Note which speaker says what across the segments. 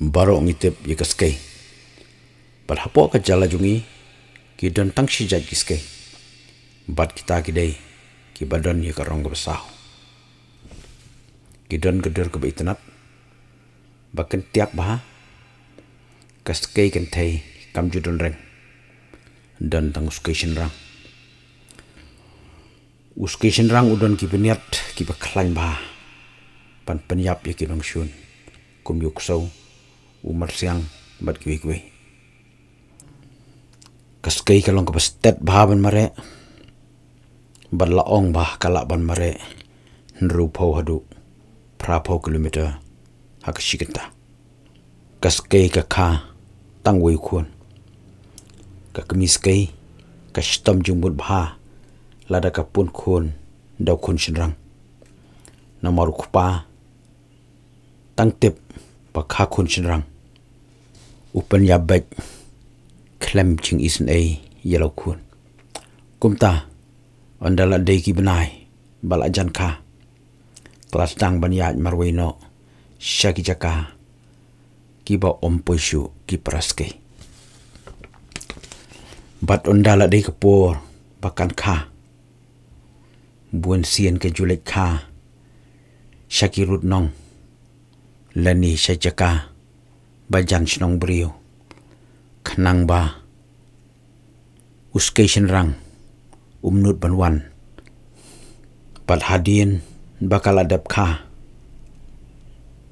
Speaker 1: baro ngitip ye kaskai bat hapo ka jala jungi ki don tang shi jak kiskai bat kita ki dei ki badon ye karong ko sa ki don gedur ko beitnat ba ken tiak ba kaskai ken thai kam ju don reng don tang uskation rang uskation rang udon ki beniat ki ba klang pan penyap ye ki kum yuk sau umar siang bat kui kui kas kai kalong kapas tet bah ban mare bat laong bah kalak ban mare nru pau hadu pra pau kilometer hak shikenta kas kai ka kha tang wei khuon ka kemis kai ka shtam jumbut bah lada ka pun khuon dau khun shinrang namaru khupa tang tip pakha khun shinrang อุปนิยบัติแคลมจิงอิสเอยาลคุณกุมตาอันดัลเดกิบนายบาลจันคาคลาสตังบัญญัติมารวินโอชากิจกากิบอมปุชุกิปรัสเกบัดอันดัลเดกปูร์บักันคาบุญเซียนกจุเลคาชากิรุดนองและนีชาจกาบาจันชนงบริโอขนังบาอุสเกชันรังอุมนุษบันวันปัดฮาดีนบากาลาดับคา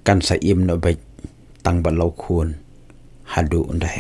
Speaker 1: กันสะอิมนอบตังบัลเลาควรฮาดูอันเดะเฮ